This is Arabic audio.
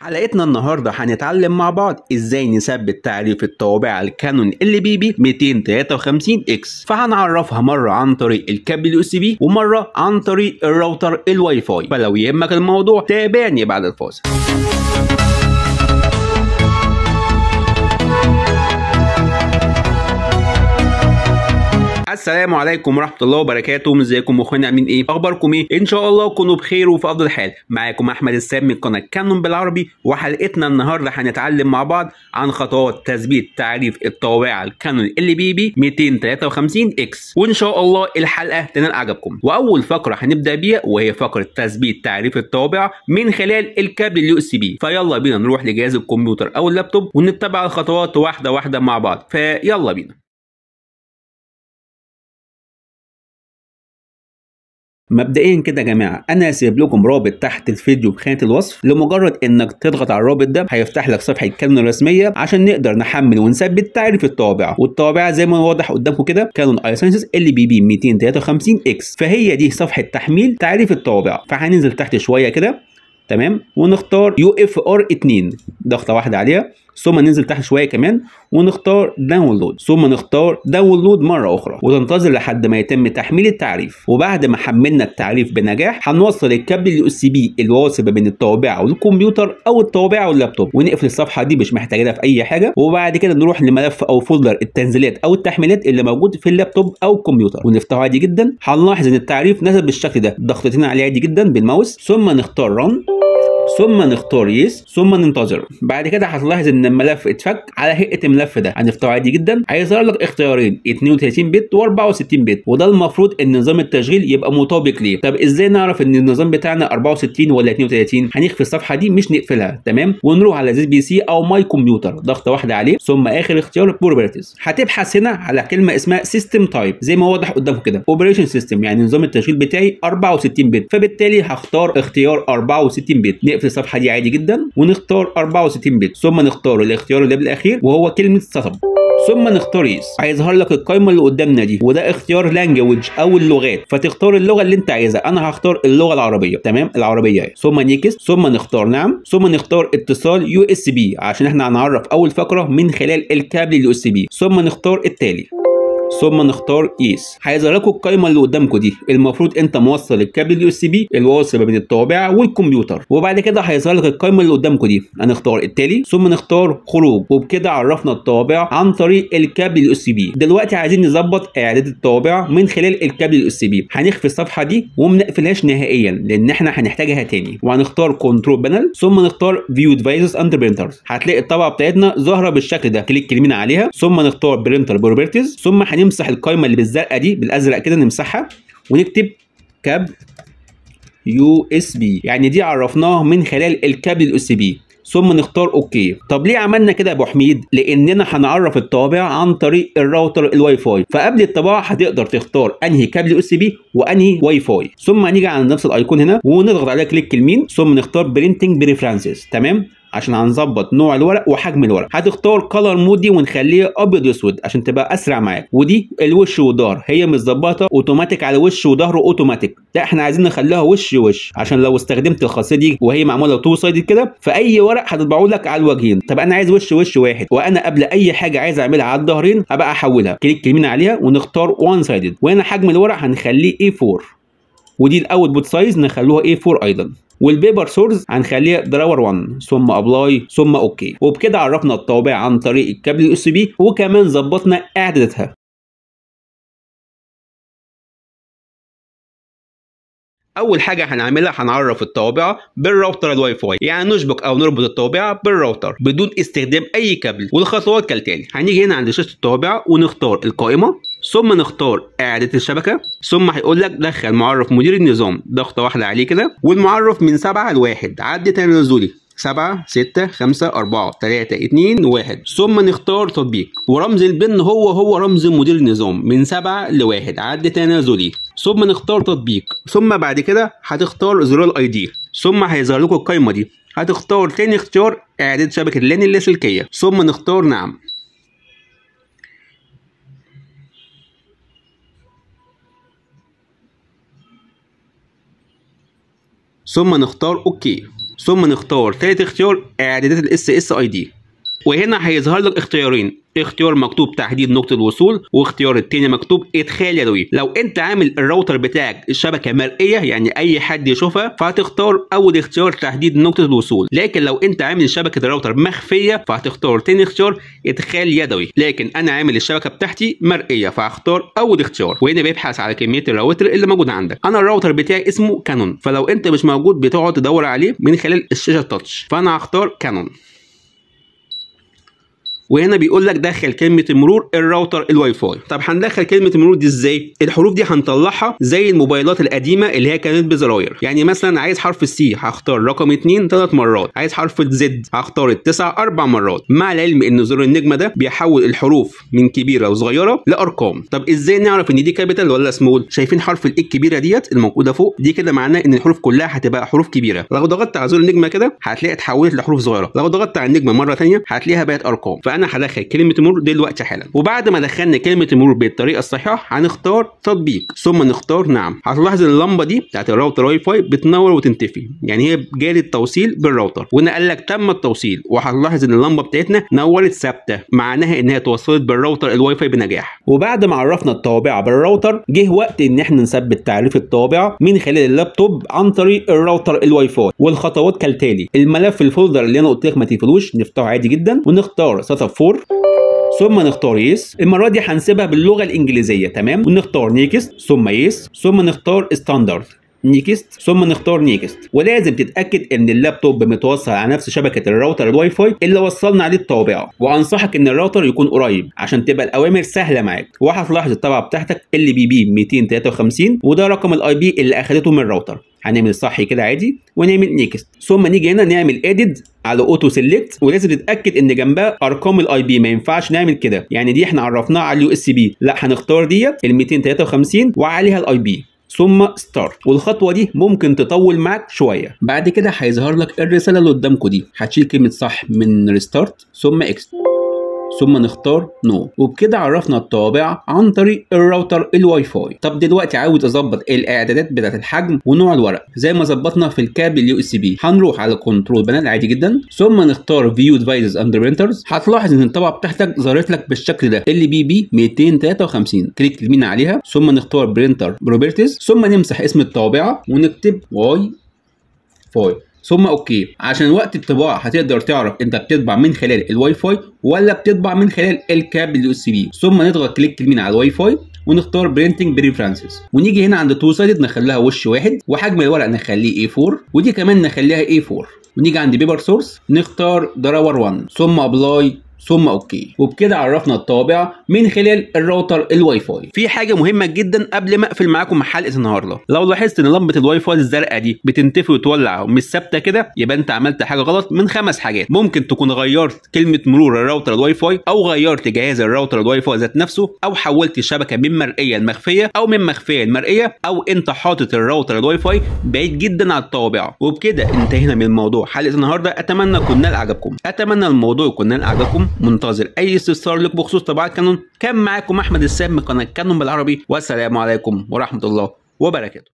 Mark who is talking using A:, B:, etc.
A: حلقتنا النهاردة هنتعلم مع بعض ازاي نثبت تعريف الطوابع الكانون اللي بي بي 253 اكس فهنعرفها مرة عن طريق الكابل اليو اس بي ومرة عن طريق الراوتر الواي فاي فلو يهمك الموضوع تابعني بعد الفاصل السلام عليكم ورحمه الله وبركاته ازيكم اخواني عاملين ايه اخباركم ايه ان شاء الله تكونوا بخير وفي افضل حال معاكم احمد السام من قناه كانون بالعربي وحلقتنا النهارده هنتعلم مع بعض عن خطوات تثبيت تعريف الطابعه الكانون ال بي بي 253 اكس وان شاء الله الحلقه تنال اعجابكم واول فقره هنبدا بيها وهي فقره تثبيت تعريف الطابعه من خلال الكابل اليو اس بي فيلا بينا نروح لجهاز الكمبيوتر او اللابتوب ونتبع الخطوات واحده واحده مع بعض فيلا بينا مبدئيا كده يا جماعه انا هسيب لكم رابط تحت الفيديو بخانه الوصف لمجرد انك تضغط على الرابط ده هيفتح لك صفحه كانون الرسميه عشان نقدر نحمل ونثبت تعريف الطابعه والطابعه زي ما واضح قدامكم كده كانون اي ساينسز ال بي بي 253 اكس فهي دي صفحه تحميل تعريف الطابع فهننزل تحت شويه كده تمام ونختار يو اف ار 2 ضغطه واحده عليها ثم ننزل تحت شويه كمان ونختار داونلود ثم نختار داونلود مره اخرى وتنتظر لحد ما يتم تحميل التعريف وبعد ما حملنا التعريف بنجاح هنوصل الكابل اليو اس بي الواصل بين الطابعه والكمبيوتر او الطابعه واللابتوب ونقفل الصفحه دي مش محتاجينها في اي حاجه وبعد كده نروح لملف او فولدر التنزيلات او التحميلات اللي موجود في اللابتوب او الكمبيوتر ونفتحه عادي جدا هنلاحظ ان التعريف نزل بالشكل ده ضغطتين عليه عادي جدا بالماوس ثم نختار رن ثم نختار يس ثم ننتظر بعد كده هتلاحظ ان الملف اتفك على هيئه الملف ده هنفتحه عادي جدا هيظهر لك اختيارين 32 بت و64 بت وده المفروض ان نظام التشغيل يبقى مطابق ليه طب ازاي نعرف ان النظام بتاعنا 64 ولا 32 هنخفي الصفحه دي مش نقفلها تمام ونروح على زي بي سي او ماي كمبيوتر ضغطه واحده عليه ثم اخر اختيار بروبرتيز هتبحث هنا على كلمه اسمها سيستم تايب زي ما واضح قدامكم كده اوبريشن سيستم يعني نظام التشغيل بتاعي 64 بت فبالتالي هختار اختيار 64 بت نقفل الصفحه دي عادي جدا ونختار 64 بت ثم نختار الاختيار اللي بالاخير وهو كلمه سطب ثم نختار يس هيظهر لك القائمه اللي قدامنا دي وده اختيار لانجوج او اللغات فتختار اللغه اللي انت عايزها انا هختار اللغه العربيه تمام العربيه يعني. ثم نيكس ثم نختار نعم ثم نختار اتصال يو اس بي عشان احنا هنعرف اول فقره من خلال الكابل اليو اس بي ثم نختار التالي ثم نختار قيس هيظهر لكم القايمه اللي قدامكم دي المفروض انت موصل الكابل اليو اس بي الواصل ما بين الطابعه والكمبيوتر وبعد كده هيظهر لك القايمه اللي قدامكم دي هنختار التالي ثم نختار خروج وبكده عرفنا الطابع عن طريق الكابل اليو اس بي دلوقتي عايزين نظبط اعداد الطابع من خلال الكابل اليو اس بي هنخفي الصفحه دي وما نقفلهاش نهائيا لان احنا هنحتاجها تاني وهنختار كنترول بانل ثم نختار فيو ديفايسز اند برينترز هتلاقي الطابعه بتاعتنا ظاهره بالشكل ده كليك يمين عليها ثم نختار برينتر بروبرتيز ثم هن هنمسح يعني القايمه اللي بالزرقاء دي بالازرق كده نمسحها ونكتب كاب يو اس بي يعني دي عرفناها من خلال الكابل الاو سي بي ثم نختار اوكي طب ليه عملنا كده يا ابو حميد لاننا هنعرف الطوابع عن طريق الراوتر الواي فاي فقبل الطباعه هتقدر تختار انهي كابل اس بي وانهي واي فاي ثم هنيجي على نفس الايقون هنا ونضغط عليها كليك يمين ثم نختار برينتنج بريفرنسز تمام عشان هنظبط نوع الورق وحجم الورق هتختار كلر مود دي ونخليها ابيض واسود عشان تبقى اسرع معاك ودي الوش والظهر هي متظبطه اوتوماتيك على وش وظهر اوتوماتيك لا احنا عايزين نخليها وش وش عشان لو استخدمت الخاصيه دي وهي معموله تو سايد كده فاي ورق هتطبعه لك على الوجهين طب انا عايز وش وش واحد وانا قبل اي حاجه عايز اعملها على الظهرين هبقى احولها كليك يمين عليها ونختار وان سايد وهنا حجم الورق هنخليه A4 ودي الاوتبوت سايز نخلوها A4 ايضا والبيبر سورس هنخليها دراور 1 ثم ابلاي ثم اوكي وبكده عرفنا الطوابع عن طريق الكابل اليو اس بي وكمان ظبطنا اعدادتها اول حاجه هنعملها هنعرف الطوابع بالراوتر الواي فاي يعني نشبك او نربط الطوابع بالراوتر بدون استخدام اي كابل والخطوات كالتالي هنيجي هنا عند شاشه الطوابع ونختار القائمه ثم نختار اعاده الشبكه ثم هيقول لك دخل معرف مدير النظام ضغطه واحده عليه كده والمعرف من 7 لواحد عد تنازلي 7 6 5 4 3 2 1 ثم نختار تطبيق ورمز البن هو هو رمز مدير النظام من 7 ل 1 عد تنازلي ثم نختار تطبيق ثم بعد كده هتختار زرار الاي دي ثم هيظهر لكم القايمه دي هتختار تاني اختيار اعداد شبكه لان اللاسلكيه ثم نختار نعم ثم نختار اوكي ثم نختار ثالث اختيار اعدادات الاس اس اي دي وهنا هيظهر لك اختيارين اختيار مكتوب تحديد نقطة الوصول واختيار التاني مكتوب ادخال يدوي لو انت عامل الراوتر بتاعك شبكة مرئية يعني اي حد يشوفها فهتختار اول اختيار تحديد نقطة الوصول لكن لو انت عامل شبكة الراوتر مخفية فهتختار تاني اختيار ادخال يدوي لكن انا عامل الشبكة بتاعتي مرئية فهختار اول اختيار وهنا بيبحث على كمية الراوتر اللي موجودة عندك انا الراوتر بتاعي اسمه كانون فلو انت مش موجود بتقعد تدور عليه من خلال الشاشة التاتش فانا هختار كانون وهنا بيقول لك دخل كلمه المرور الراوتر الواي فاي طب هندخل كلمه المرور دي ازاي الحروف دي هنطلعها زي الموبايلات القديمه اللي هي كانت بزراير يعني مثلا عايز حرف السي هختار رقم 2 3 مرات عايز حرف الزد هختار التسعة اربع مرات مع العلم ان زر النجمه ده بيحول الحروف من كبيره وصغيره لارقام طب ازاي نعرف ان دي كابيتال ولا سمول شايفين حرف الاي الكبيره ديت الموجوده فوق دي كده معناه ان الحروف كلها هتبقى حروف كبيره لو ضغطت على زر النجمه كده هتلاقي اتحولت لحروف صغيره لو ضغطت على النجمه مره ثانيه هتلاقيها بقت ارقام فأنا انا هدخل كلمه مرور دلوقتي حالا وبعد ما دخلنا كلمه مرور بالطريقه الصحيحه هنختار تطبيق ثم نختار نعم هتلاحظ ان اللمبه دي بتاعت الراوتر واي فاي بتنور وتنتفي يعني هي جالي التوصيل بالراوتر وانا قال لك تم التوصيل وهتلاحظ ان اللمبه بتاعتنا نورت ثابته معناها انها توصلت بالراوتر الواي فاي بنجاح وبعد ما عرفنا الطوابع بالراوتر جه وقت ان احنا نثبت تعريف الطوابع من خلال اللابتوب عن طريق الراوتر الواي فاي والخطوات كالتالي الملف الفولدر اللي انا قلت لك ما تقفلوش نفتحه عادي جدا ونختار سطح فور ثم نختار يس المره دي هنسيبها باللغه الانجليزيه تمام ونختار نيكست ثم يس ثم نختار ستاندرد نيكست ثم نختار نيكست ولازم تتاكد ان اللابتوب متوصل على نفس شبكه الراوتر الواي فاي اللي وصلنا عليه الطابعة وانصحك ان الراوتر يكون قريب عشان تبقى الاوامر سهله معاك وهتلاحظ الطابعه بتاعتك ال بي بي 253 وده رقم الاي بي اللي اخدته من الراوتر هنعمل صح كده عادي ونعمل نيكست ثم نيجي هنا نعمل اديت على اوتو سيلكت ولازم تتاكد ان جنبها ارقام الاي بي ما ينفعش نعمل كده يعني دي احنا عرفناها على اليو اس بي لا هنختار ديت ال 253 وعليها الاي بي ثم ستارت والخطوه دي ممكن تطول معاك شويه بعد كده هيظهر لك الرساله اللي قدامكم دي هتشيل كلمه صح من ريستارت ثم اكس ثم نختار نو no. وبكده عرفنا الطوابع عن طريق الراوتر الواي فاي طب دلوقتي عاوز اظبط الاعدادات بتاعه الحجم ونوع الورق زي ما ظبطنا في الكابل اليو اس بي هنروح على كنترول بانل عادي جدا ثم نختار فيو ديفايسز اند برينترز هتلاحظ ان الطبعه بتاعتك ظهرت لك بالشكل ده ال بي بي 253 كليك اليمين عليها ثم نختار برينتر بروبرتيز ثم نمسح اسم الطابعه ونكتب واي فاي ثم اوكي عشان وقت الطباعه هتقدر تعرف انت بتطبع من خلال الواي فاي ولا بتطبع من خلال الكابل يو اس بي ثم نضغط كليك يمين على الواي فاي ونختار برينتنج بريفرنسز ونيجي هنا عند تو سايد نخليها وش واحد وحجم الورق نخليه اي 4 ودي كمان نخليها اي 4 ونيجي عند بيبر سورس نختار دراور 1 ثم ابلاي ثم اوكي وبكده عرفنا الطابع من خلال الراوتر الواي فاي في حاجه مهمه جدا قبل ما اقفل معاكم حلقه النهارده لو لاحظت ان لمبه الواي فاي الزرقاء دي بتنتفي وتولع ومش ثابته كده يبقى انت عملت حاجه غلط من خمس حاجات ممكن تكون غيرت كلمه مرور الراوتر الواي فاي او غيرت جهاز الراوتر الواي فاي ذات نفسه او حولت الشبكه من مرئيه لمخفيه او من مخفيه لمرئيه او انت حاطط الراوتر الواي فاي بعيد جدا عن الطابع وبكده انتهينا من موضوع حلقه النهارده اتمنى كنا عجبكم اتمنى الموضوع يكون عجبكم منتظر اي استفسار لكم بخصوص طباعه كانون كان معاكم احمد السام من قناه كانون بالعربي والسلام عليكم ورحمه الله وبركاته